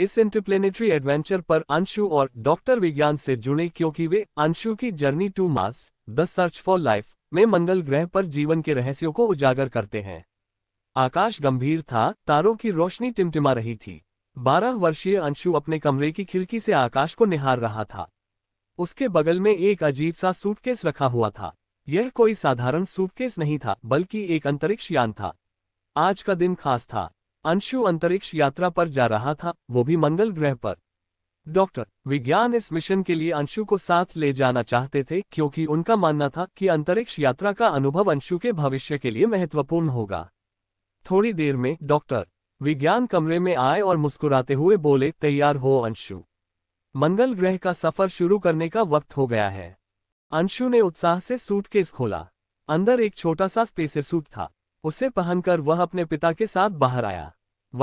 इस interplanetary adventure पर अंशु और डॉक्टर विज्ञान से जुड़े क्योंकि वे अंशु की journey to Mars the search for life में मंगल ग्रह पर जीवन के रहस्यों को उजागर करते हैं आकाश गंभीर था तारों की रोशनी टिमटिमा रही थी बारह वर्षीय अंशु अपने कमरे की खिड़की से आकाश को निहार रहा था उसके बगल में एक अजीब सा सूटकेस रखा हुआ था यह कोई साधारण सूटकेस नहीं था बल्कि एक अंतरिक्ष यान था आज का दिन खास था अंशु अंतरिक्ष यात्रा पर जा रहा था वो भी मंगल ग्रह पर डॉक्टर विज्ञान इस मिशन के लिए अंशु को साथ ले जाना चाहते थे क्योंकि उनका मानना था कि अंतरिक्ष यात्रा का अनुभव अंशु के भविष्य के लिए महत्वपूर्ण होगा थोड़ी देर में डॉक्टर विज्ञान कमरे में आए और मुस्कुराते हुए बोले तैयार हो अंशु मंगल ग्रह का सफर शुरू करने का वक्त हो गया है अंशु ने उत्साह से सूटकेस खोला अंदर एक छोटा सा स्पेसर सूट था उसे पहनकर वह अपने पिता के साथ बाहर आया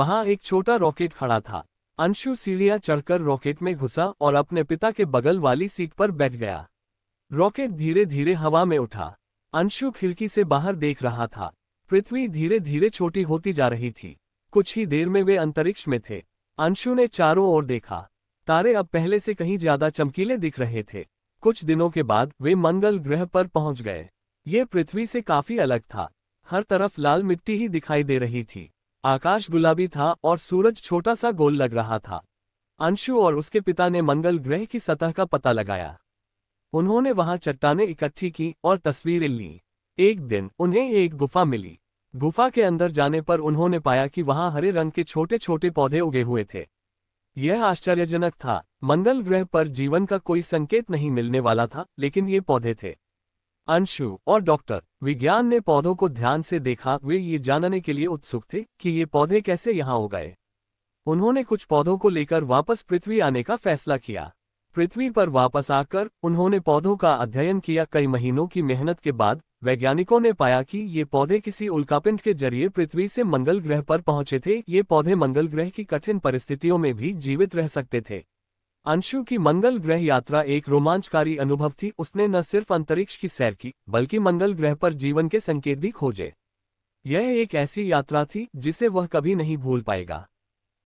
वहां एक छोटा रॉकेट खड़ा था अंशु सीढ़ियां चढ़कर रॉकेट में घुसा और अपने पिता के बगल वाली सीट पर बैठ गया रॉकेट धीरे धीरे हवा में उठा अंशु खिड़की से बाहर देख रहा था पृथ्वी धीरे धीरे छोटी होती जा रही थी कुछ ही देर में वे अंतरिक्ष में थे अंशु ने चारों ओर देखा तारे अब पहले से कहीं ज्यादा चमकीले दिख रहे थे कुछ दिनों के बाद वे मंगल ग्रह पर पहुंच गए ये पृथ्वी से काफी अलग था हर तरफ लाल मिट्टी ही दिखाई दे रही थी आकाश गुलाबी था और सूरज छोटा सा गोल लग रहा था अंशु और उसके पिता ने मंगल ग्रह की सतह का पता लगाया उन्होंने वहां चट्टाने इकट्ठी की और तस्वीरें ली एक दिन उन्हें एक गुफा मिली गुफा के अंदर जाने पर उन्होंने पाया कि वहां हरे रंग के छोटे छोटे पौधे उगे हुए थे यह आश्चर्यजनक था मंगल ग्रह पर जीवन का कोई संकेत नहीं मिलने वाला था लेकिन ये पौधे थे अंशु और डॉक्टर विज्ञान ने पौधों को ध्यान से देखा वे ये जानने के लिए उत्सुक थे कि ये पौधे कैसे यहाँ हो गए उन्होंने कुछ पौधों को लेकर वापस पृथ्वी आने का फैसला किया पृथ्वी पर वापस आकर उन्होंने पौधों का अध्ययन किया कई महीनों की मेहनत के बाद वैज्ञानिकों ने पाया कि ये पौधे किसी उल्कापिंड के जरिए पृथ्वी से मंगल ग्रह पर पहुंचे थे ये पौधे मंगल ग्रह की कठिन परिस्थितियों में भी जीवित रह सकते थे अंशु की मंगल ग्रह यात्रा एक रोमांचकारी अनुभव थी उसने न सिर्फ अंतरिक्ष की सैर की बल्कि मंगल ग्रह पर जीवन के संकेत भी खोजे यह एक ऐसी यात्रा थी जिसे वह कभी नहीं भूल पाएगा